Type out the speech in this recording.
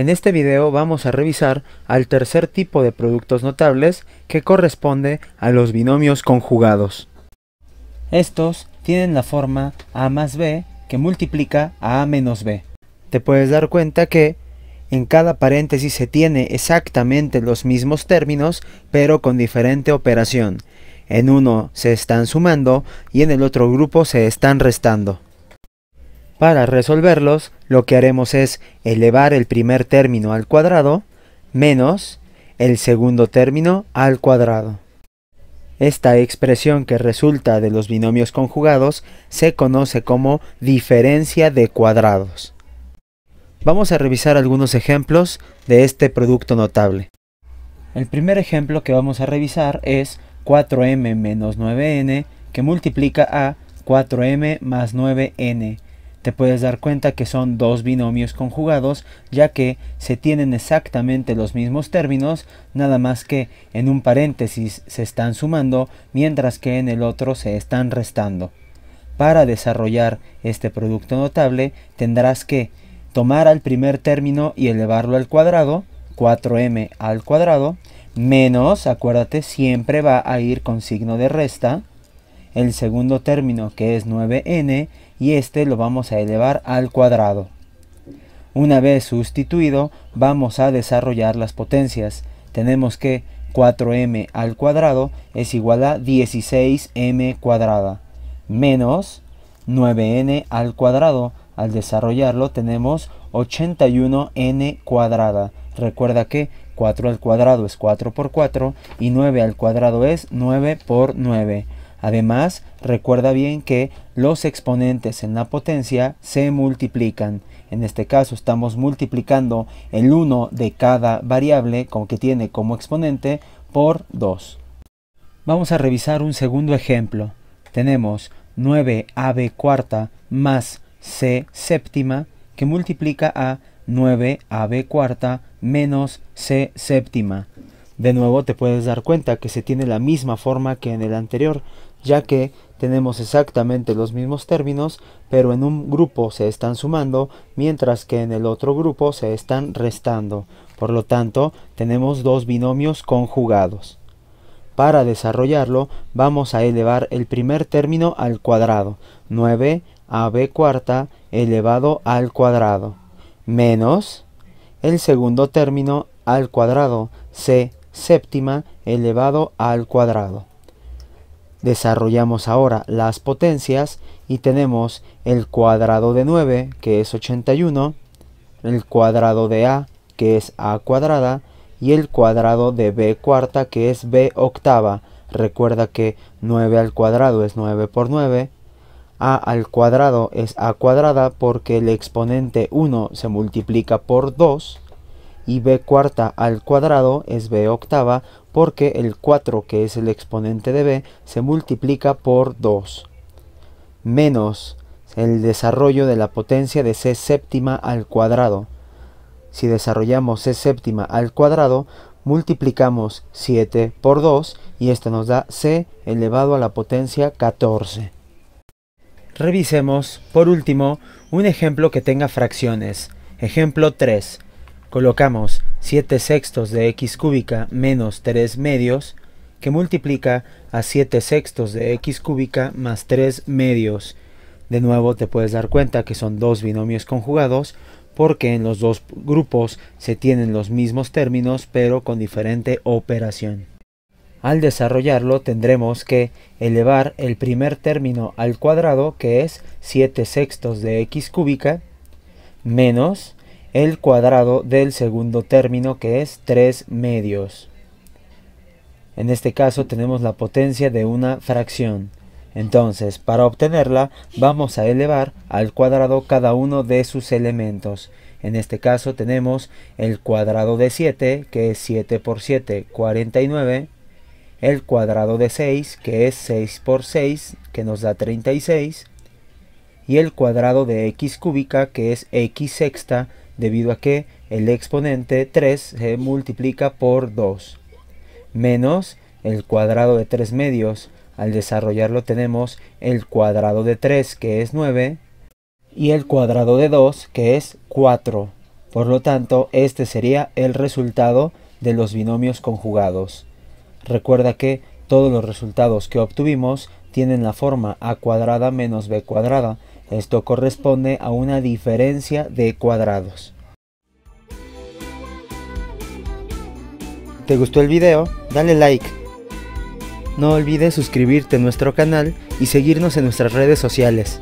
En este video vamos a revisar al tercer tipo de productos notables que corresponde a los binomios conjugados. Estos tienen la forma a más b que multiplica a a menos b. Te puedes dar cuenta que en cada paréntesis se tiene exactamente los mismos términos pero con diferente operación. En uno se están sumando y en el otro grupo se están restando. Para resolverlos, lo que haremos es elevar el primer término al cuadrado menos el segundo término al cuadrado. Esta expresión que resulta de los binomios conjugados se conoce como diferencia de cuadrados. Vamos a revisar algunos ejemplos de este producto notable. El primer ejemplo que vamos a revisar es 4m menos 9n que multiplica a 4m más 9n te puedes dar cuenta que son dos binomios conjugados ya que se tienen exactamente los mismos términos, nada más que en un paréntesis se están sumando mientras que en el otro se están restando. Para desarrollar este producto notable tendrás que tomar al primer término y elevarlo al cuadrado, 4m al cuadrado, menos, acuérdate, siempre va a ir con signo de resta, el segundo término que es 9n y este lo vamos a elevar al cuadrado. Una vez sustituido, vamos a desarrollar las potencias. Tenemos que 4m al cuadrado es igual a 16m cuadrada menos 9n al cuadrado. Al desarrollarlo tenemos 81n cuadrada. Recuerda que 4 al cuadrado es 4 por 4 y 9 al cuadrado es 9 por 9. Además, recuerda bien que los exponentes en la potencia se multiplican. En este caso estamos multiplicando el 1 de cada variable con que tiene como exponente por 2. Vamos a revisar un segundo ejemplo. Tenemos 9ab cuarta más c séptima que multiplica a 9ab cuarta menos c séptima. De nuevo te puedes dar cuenta que se tiene la misma forma que en el anterior, ya que tenemos exactamente los mismos términos, pero en un grupo se están sumando, mientras que en el otro grupo se están restando. Por lo tanto, tenemos dos binomios conjugados. Para desarrollarlo, vamos a elevar el primer término al cuadrado, 9 ab cuarta elevado al cuadrado, menos el segundo término al cuadrado, c séptima elevado al cuadrado desarrollamos ahora las potencias y tenemos el cuadrado de 9 que es 81, el cuadrado de a que es a cuadrada y el cuadrado de b cuarta que es b octava. Recuerda que 9 al cuadrado es 9 por 9, a al cuadrado es a cuadrada porque el exponente 1 se multiplica por 2 y b cuarta al cuadrado es b octava porque el 4 que es el exponente de b se multiplica por 2 menos el desarrollo de la potencia de c séptima al cuadrado. Si desarrollamos c séptima al cuadrado, multiplicamos 7 por 2 y esto nos da c elevado a la potencia 14. Revisemos, por último, un ejemplo que tenga fracciones. Ejemplo 3 colocamos 7 sextos de x cúbica menos 3 medios, que multiplica a 7 sextos de x cúbica más 3 medios. De nuevo te puedes dar cuenta que son dos binomios conjugados porque en los dos grupos se tienen los mismos términos pero con diferente operación. Al desarrollarlo tendremos que elevar el primer término al cuadrado que es 7 sextos de x cúbica menos el cuadrado del segundo término que es 3 medios. En este caso tenemos la potencia de una fracción. Entonces, para obtenerla, vamos a elevar al cuadrado cada uno de sus elementos. En este caso tenemos el cuadrado de 7, que es 7 por 7, 49. El cuadrado de 6, que es 6 por 6, que nos da 36. Y el cuadrado de x cúbica, que es x sexta, debido a que el exponente 3 se multiplica por 2, menos el cuadrado de 3 medios. Al desarrollarlo tenemos el cuadrado de 3, que es 9, y el cuadrado de 2, que es 4. Por lo tanto, este sería el resultado de los binomios conjugados. Recuerda que todos los resultados que obtuvimos tienen la forma a cuadrada menos b cuadrada, esto corresponde a una diferencia de cuadrados. ¿Te gustó el video? Dale like. No olvides suscribirte a nuestro canal y seguirnos en nuestras redes sociales.